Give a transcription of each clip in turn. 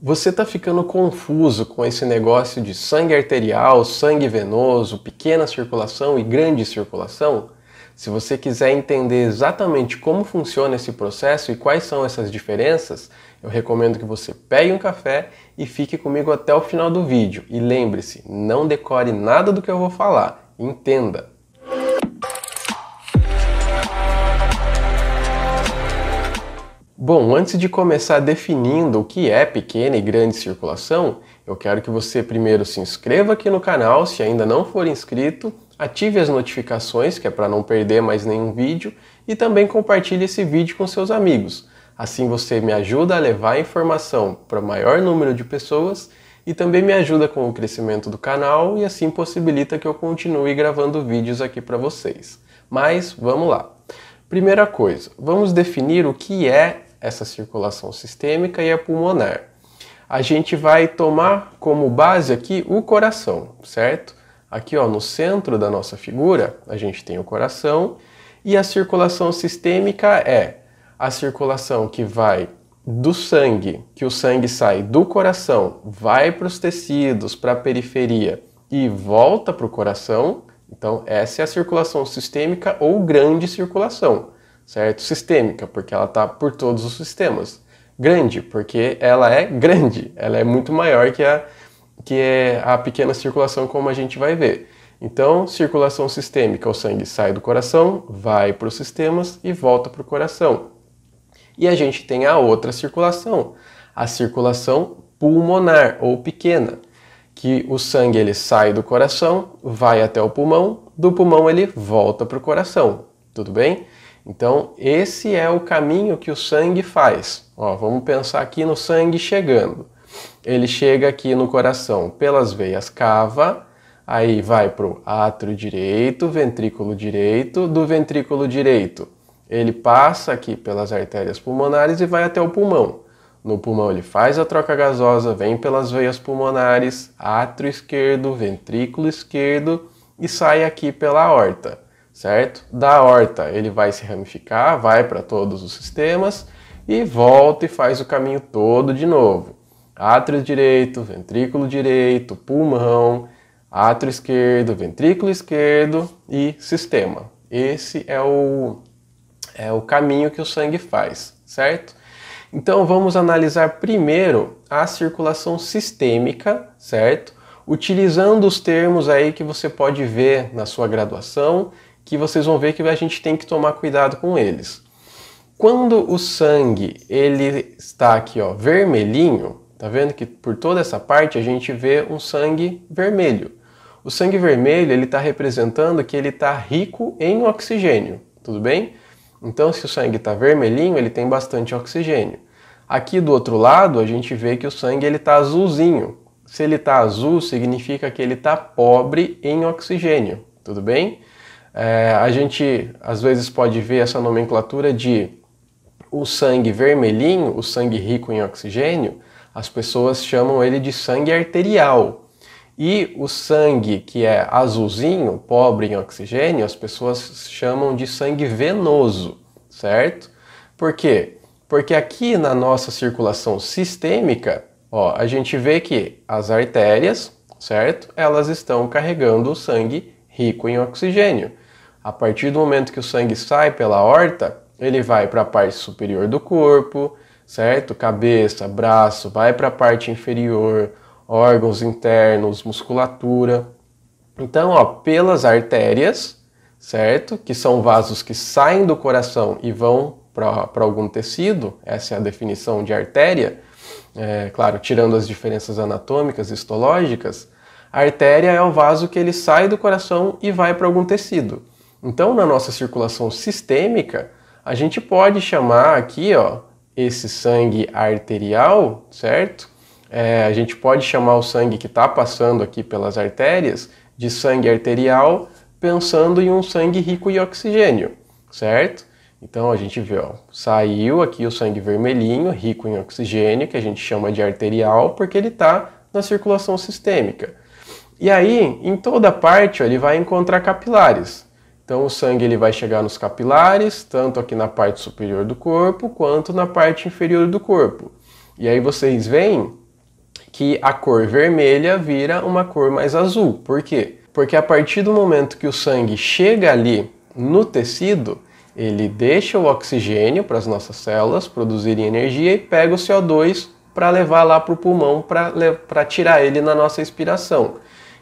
Você está ficando confuso com esse negócio de sangue arterial, sangue venoso, pequena circulação e grande circulação? Se você quiser entender exatamente como funciona esse processo e quais são essas diferenças, eu recomendo que você pegue um café e fique comigo até o final do vídeo. E lembre-se, não decore nada do que eu vou falar, entenda! Bom, antes de começar definindo o que é pequena e grande circulação, eu quero que você primeiro se inscreva aqui no canal se ainda não for inscrito, ative as notificações, que é para não perder mais nenhum vídeo, e também compartilhe esse vídeo com seus amigos. Assim você me ajuda a levar a informação para o maior número de pessoas e também me ajuda com o crescimento do canal e assim possibilita que eu continue gravando vídeos aqui para vocês. Mas vamos lá. Primeira coisa, vamos definir o que é essa circulação sistêmica e a pulmonar. A gente vai tomar como base aqui o coração, certo? Aqui ó, no centro da nossa figura, a gente tem o coração e a circulação sistêmica é a circulação que vai do sangue, que o sangue sai do coração, vai para os tecidos, para a periferia e volta para o coração. Então, essa é a circulação sistêmica ou grande circulação certo? Sistêmica, porque ela está por todos os sistemas. Grande, porque ela é grande, ela é muito maior que a, que é a pequena circulação, como a gente vai ver. Então, circulação sistêmica, o sangue sai do coração, vai para os sistemas e volta para o coração. E a gente tem a outra circulação, a circulação pulmonar ou pequena, que o sangue ele sai do coração, vai até o pulmão, do pulmão ele volta para o coração, tudo bem? Então, esse é o caminho que o sangue faz. Ó, vamos pensar aqui no sangue chegando. Ele chega aqui no coração pelas veias cava, aí vai para o átrio direito, ventrículo direito, do ventrículo direito. Ele passa aqui pelas artérias pulmonares e vai até o pulmão. No pulmão ele faz a troca gasosa, vem pelas veias pulmonares, átrio esquerdo, ventrículo esquerdo e sai aqui pela aorta certo? Da horta ele vai se ramificar, vai para todos os sistemas e volta e faz o caminho todo de novo. Átrio direito, ventrículo direito, pulmão, átrio esquerdo, ventrículo esquerdo e sistema. Esse é o, é o caminho que o sangue faz, certo? Então vamos analisar primeiro a circulação sistêmica, certo? Utilizando os termos aí que você pode ver na sua graduação que vocês vão ver que a gente tem que tomar cuidado com eles. Quando o sangue ele está aqui, ó, vermelhinho, tá vendo que por toda essa parte a gente vê um sangue vermelho. O sangue vermelho ele está representando que ele está rico em oxigênio, tudo bem? Então, se o sangue está vermelhinho, ele tem bastante oxigênio. Aqui do outro lado, a gente vê que o sangue ele está azulzinho. Se ele está azul, significa que ele está pobre em oxigênio, tudo bem? É, a gente às vezes pode ver essa nomenclatura de o sangue vermelhinho, o sangue rico em oxigênio, as pessoas chamam ele de sangue arterial. E o sangue que é azulzinho, pobre em oxigênio, as pessoas chamam de sangue venoso, certo? Por quê? Porque aqui na nossa circulação sistêmica, ó, a gente vê que as artérias, certo? Elas estão carregando o sangue rico em oxigênio. A partir do momento que o sangue sai pela horta, ele vai para a parte superior do corpo, certo? Cabeça, braço, vai para a parte inferior, órgãos internos, musculatura. Então, ó, pelas artérias, certo? Que são vasos que saem do coração e vão para algum tecido, essa é a definição de artéria, é, claro, tirando as diferenças anatômicas, histológicas, a artéria é o vaso que ele sai do coração e vai para algum tecido. Então, na nossa circulação sistêmica, a gente pode chamar aqui, ó, esse sangue arterial, certo? É, a gente pode chamar o sangue que está passando aqui pelas artérias de sangue arterial, pensando em um sangue rico em oxigênio, certo? Então a gente vê, ó, saiu aqui o sangue vermelhinho, rico em oxigênio, que a gente chama de arterial, porque ele está na circulação sistêmica. E aí, em toda parte, ó, ele vai encontrar capilares. Então o sangue ele vai chegar nos capilares, tanto aqui na parte superior do corpo quanto na parte inferior do corpo. E aí vocês veem que a cor vermelha vira uma cor mais azul. Por quê? Porque a partir do momento que o sangue chega ali no tecido, ele deixa o oxigênio para as nossas células produzirem energia e pega o CO2 para levar lá para o pulmão para tirar ele na nossa expiração.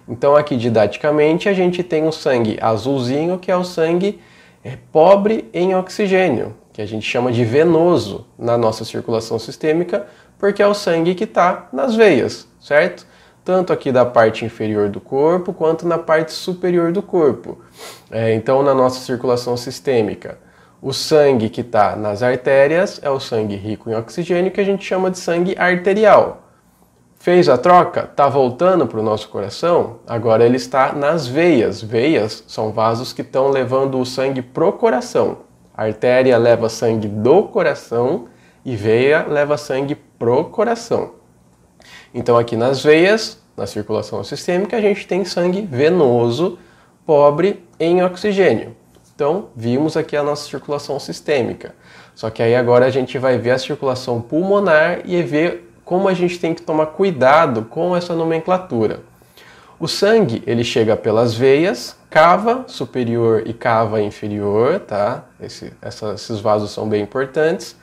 Então aqui didaticamente a gente tem o sangue azulzinho, que é o sangue eh, pobre em oxigênio, que a gente chama de venoso na nossa circulação sistêmica, porque é o sangue que está nas veias, certo? Tanto aqui da parte inferior do corpo quanto na parte superior do corpo. É, então, na nossa circulação sistêmica, o sangue que está nas artérias é o sangue rico em oxigênio que a gente chama de sangue arterial. Fez a troca, está voltando para o nosso coração, agora ele está nas veias. Veias são vasos que estão levando o sangue pro coração. A artéria leva sangue do coração e veia leva sangue pro coração. Então aqui nas veias, na circulação sistêmica, a gente tem sangue venoso pobre em oxigênio. Então, vimos aqui a nossa circulação sistêmica. Só que aí agora a gente vai ver a circulação pulmonar e ver como a gente tem que tomar cuidado com essa nomenclatura. O sangue, ele chega pelas veias, cava superior e cava inferior, tá? Esse, essa, esses vasos são bem importantes.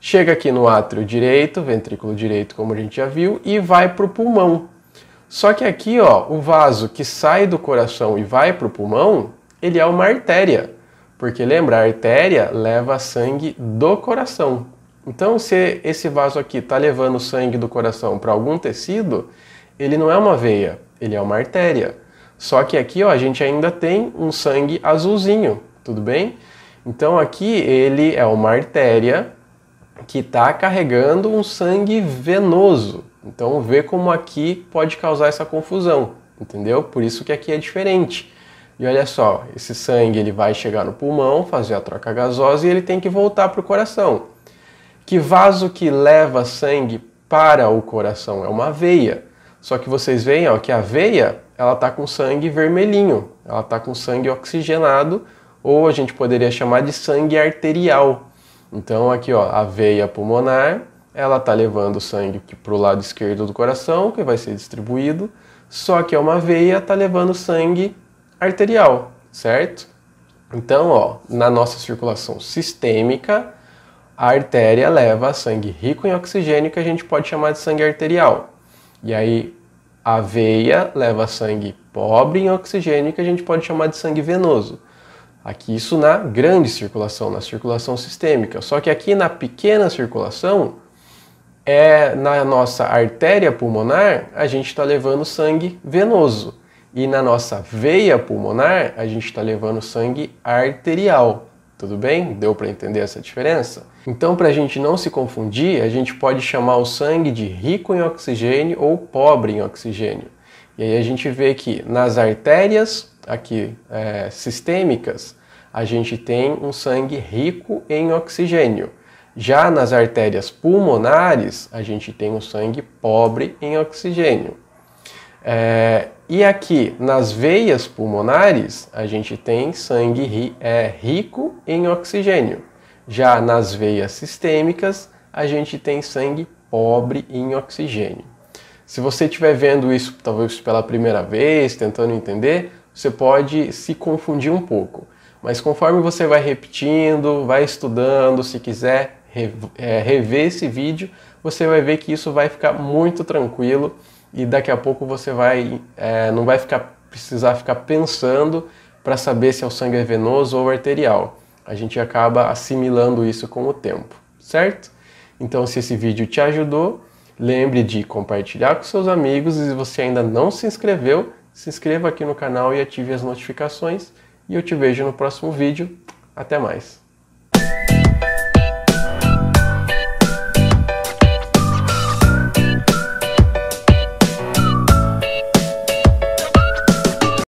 Chega aqui no átrio direito, ventrículo direito, como a gente já viu, e vai para o pulmão. Só que aqui, ó, o vaso que sai do coração e vai para o pulmão, ele é uma artéria. Porque lembra, a artéria leva sangue do coração. Então, se esse vaso aqui está levando sangue do coração para algum tecido, ele não é uma veia, ele é uma artéria. Só que aqui ó, a gente ainda tem um sangue azulzinho, tudo bem? Então aqui ele é uma artéria que está carregando um sangue venoso. Então vê como aqui pode causar essa confusão, entendeu? Por isso que aqui é diferente. E olha só, esse sangue ele vai chegar no pulmão, fazer a troca gasosa e ele tem que voltar para o coração. Que vaso que leva sangue para o coração é uma veia. Só que vocês veem ó, que a veia ela está com sangue vermelhinho, ela está com sangue oxigenado, ou a gente poderia chamar de sangue arterial. Então aqui ó, a veia pulmonar ela está levando sangue para o lado esquerdo do coração, que vai ser distribuído, só que é uma veia está levando sangue arterial, certo? Então, ó, na nossa circulação sistêmica, a artéria leva sangue rico em oxigênio, que a gente pode chamar de sangue arterial. E aí a veia leva sangue pobre em oxigênio, que a gente pode chamar de sangue venoso. Aqui isso na grande circulação, na circulação sistêmica. Só que aqui na pequena circulação, é na nossa artéria pulmonar, a gente está levando sangue venoso. E na nossa veia pulmonar, a gente está levando sangue arterial. Tudo bem? Deu para entender essa diferença? Então, para a gente não se confundir, a gente pode chamar o sangue de rico em oxigênio ou pobre em oxigênio. E aí a gente vê que nas artérias aqui é, sistêmicas a gente tem um sangue rico em oxigênio. Já nas artérias pulmonares a gente tem um sangue pobre em oxigênio. É, e aqui nas veias pulmonares, a gente tem sangue ri, é, rico em oxigênio. Já nas veias sistêmicas, a gente tem sangue pobre em oxigênio. Se você estiver vendo isso talvez pela primeira vez, tentando entender, você pode se confundir um pouco. Mas conforme você vai repetindo, vai estudando, se quiser é, rever esse vídeo, você vai ver que isso vai ficar muito tranquilo e daqui a pouco você vai é, não vai ficar precisar ficar pensando para saber se é o sangue é venoso ou arterial. A gente acaba assimilando isso com o tempo, certo? Então, se esse vídeo te ajudou, lembre de compartilhar com seus amigos e se você ainda não se inscreveu, se inscreva aqui no canal e ative as notificações. E eu te vejo no próximo vídeo. Até mais!